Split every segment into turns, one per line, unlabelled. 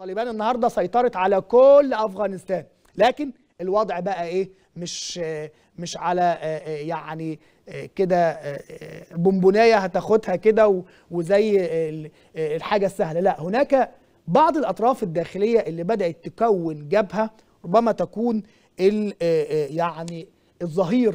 طالبان النهارده سيطرت على كل افغانستان لكن الوضع بقى ايه مش مش على يعني كده بونبونايه هتاخدها كده وزي الحاجه السهله لا هناك بعض الاطراف الداخليه اللي بدات تكون جبهه ربما تكون يعني الظهير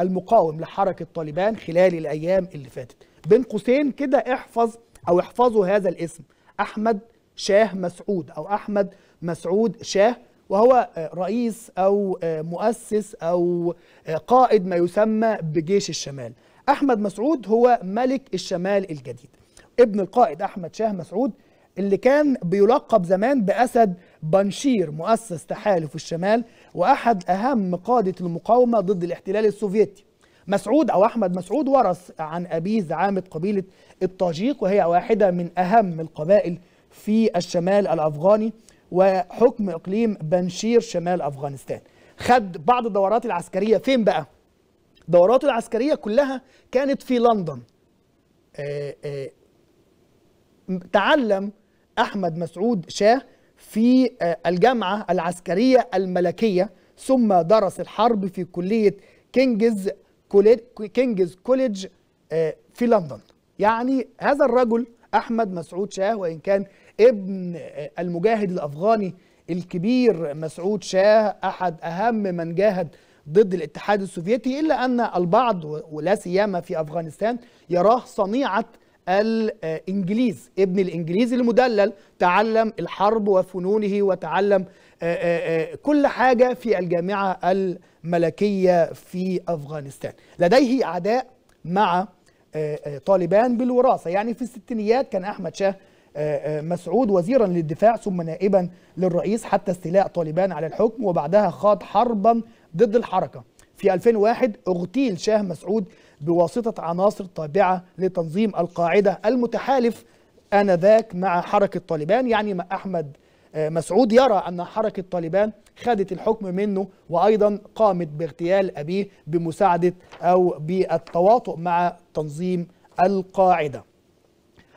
المقاوم لحركه طالبان خلال الايام اللي فاتت بين قوسين كده احفظ او احفظوا هذا الاسم احمد شاه مسعود أو أحمد مسعود شاه وهو آه، رئيس أو آه، مؤسس أو آه، قائد ما يسمى بجيش الشمال أحمد مسعود هو ملك الشمال الجديد ابن القائد أحمد شاه مسعود اللي كان بيلقب زمان بأسد بنشير مؤسس تحالف الشمال وأحد أهم قادة المقاومة ضد الاحتلال السوفيتي مسعود أو أحمد مسعود ورث عن أبيه زعامة قبيلة الطاجيق وهي واحدة من أهم القبائل في الشمال الأفغاني وحكم إقليم بنشير شمال أفغانستان خد بعض الدورات العسكرية فين بقى؟ دوراته العسكرية كلها كانت في لندن آآ آه، آآ آه، تعلم أحمد مسعود شاه في آه، الجامعة العسكرية الملكية ثم درس الحرب في كلية كينجز كوليج, كينجز كوليدج في لندن يعني هذا الرجل أحمد مسعود شاه وإن كان ابن المجاهد الافغاني الكبير مسعود شاه احد اهم من جاهد ضد الاتحاد السوفيتي الا ان البعض ولا سيما في افغانستان يراه صنيعه الانجليز ابن الانجليز المدلل تعلم الحرب وفنونه وتعلم آه، آه، آه، كل حاجه في الجامعه الملكيه في افغانستان لديه اعداء مع طالبان بالوراثه يعني في الستينيات كان احمد شاه آه، آه، مسعود وزيرا للدفاع ثم نائبا للرئيس حتى استيلاء طالبان على الحكم وبعدها خاض حربا ضد الحركة في 2001 اغتيل شاه مسعود بواسطة عناصر تابعة لتنظيم القاعدة المتحالف آنذاك مع حركة طالبان يعني ما أحمد آه، مسعود يرى أن حركة طالبان خدت الحكم منه وأيضا قامت باغتيال أبيه بمساعدة أو بالتواطؤ مع تنظيم القاعده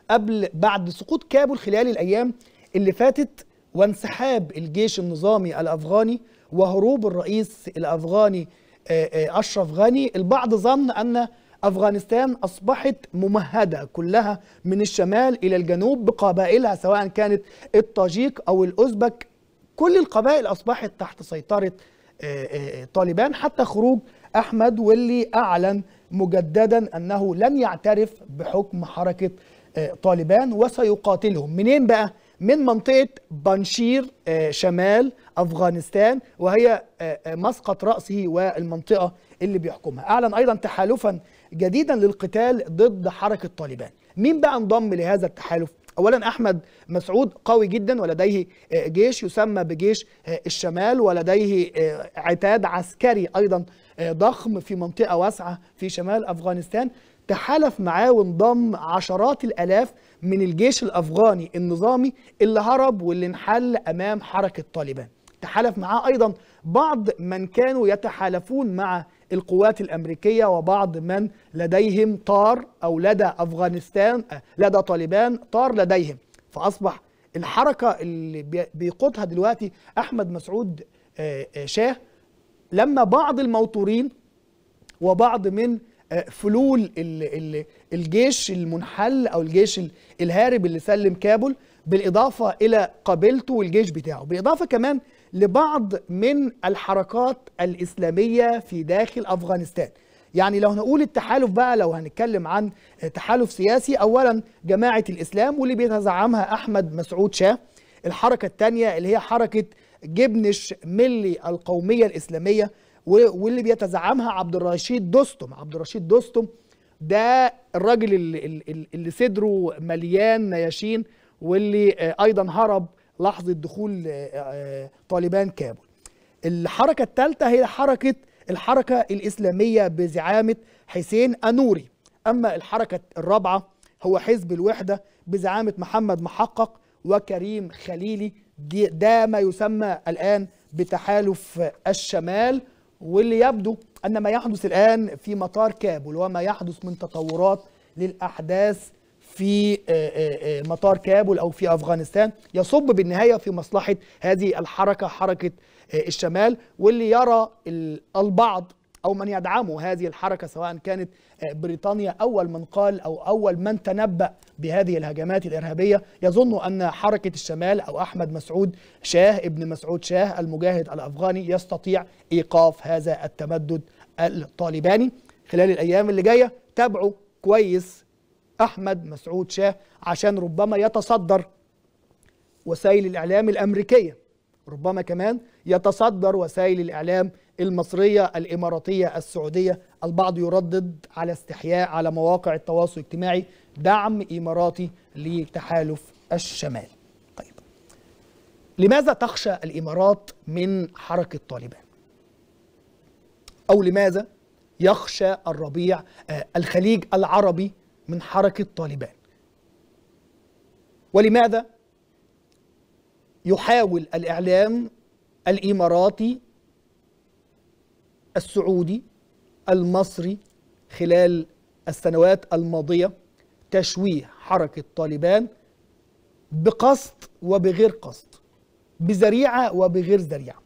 قبل بعد سقوط كابول خلال الايام اللي فاتت وانسحاب الجيش النظامي الافغاني وهروب الرئيس الافغاني آه، آه، اشرف غني البعض ظن ان افغانستان اصبحت ممهده كلها من الشمال الى الجنوب بقبائلها سواء كانت الطاجيك او الاوزبك كل القبائل اصبحت تحت سيطره آه، طالبان حتى خروج احمد واللي اعلن مجددا انه لن يعترف بحكم حركه آه، طالبان وسيقاتلهم منين بقى؟ من منطقة بنشير آه، شمال أفغانستان وهي آه، مسقط رأسه والمنطقة اللي بيحكمها أعلن أيضا تحالفا جديدا للقتال ضد حركة طالبان مين بقى انضم لهذا التحالف؟ اولا احمد مسعود قوي جدا ولديه جيش يسمى بجيش الشمال ولديه عتاد عسكري ايضا ضخم في منطقه واسعه في شمال افغانستان تحالف معاه وانضم عشرات الالاف من الجيش الافغاني النظامي اللي هرب واللي انحل امام حركه طالبان تحالف معاه ايضا بعض من كانوا يتحالفون مع القوات الامريكيه وبعض من لديهم طار او لدى افغانستان آه، لدى طالبان طار لديهم فاصبح الحركه اللي بيقودها دلوقتي احمد مسعود آه، آه، شاه لما بعض الموتورين وبعض من آه، فلول الجيش المنحل او الجيش الهارب اللي سلم كابول بالاضافه الى قبيلته والجيش بتاعه بالاضافه كمان لبعض من الحركات الاسلاميه في داخل افغانستان يعني لو هنقول التحالف بقى لو هنتكلم عن تحالف سياسي اولا جماعه الاسلام واللي بيتزعمها احمد مسعود شاه الحركه الثانيه اللي هي حركه جبنش ملي القوميه الاسلاميه واللي بيتزعمها عبد الرشيد دوستم عبد الرشيد دوستم ده الراجل اللي, اللي صدره مليان نياشين واللي ايضا هرب لحظه دخول آه، آه، طالبان كابول الحركه الثالثه هي حركه الحركه الاسلاميه بزعامه حسين انوري اما الحركه الرابعه هو حزب الوحده بزعامه محمد محقق وكريم خليلي ده ما يسمى الان بتحالف الشمال واللي يبدو أن ما يحدث الآن في مطار كابول وما يحدث من تطورات للأحداث في آه، آه، آه، مطار كابول أو في أفغانستان يصب بالنهاية في مصلحة هذه الحركة حركة الشمال واللي يرى البعض أو من يدعموا هذه الحركة سواء كانت آه، بريطانيا أول من قال أو أول من تنبأ بهذه الهجمات الإرهابية يظن أن حركة الشمال أو أحمد مسعود شاه ابن مسعود شاه المجاهد الأفغاني يستطيع إيقاف هذا التمدد الطالباني خلال الأيام اللي جاية تابعوا كويس أحمد مسعود شاه عشان ربما يتصدر وسائل الإعلام الأمريكية ربما كمان يتصدر وسائل الإعلام المصرية الإماراتية السعودية البعض يردد على استحياء على مواقع التواصل الاجتماعي دعم إماراتي لتحالف الشمال طيب لماذا تخشى الإمارات من حركة طالبان أو لماذا يخشى الربيع آه، الخليج العربي من حركة طالبان ولماذا يحاول الإعلام الإماراتي السعودي المصري خلال السنوات الماضية تشويه حركة طالبان بقصد وبغير قصد بذريعة وبغير ذريعة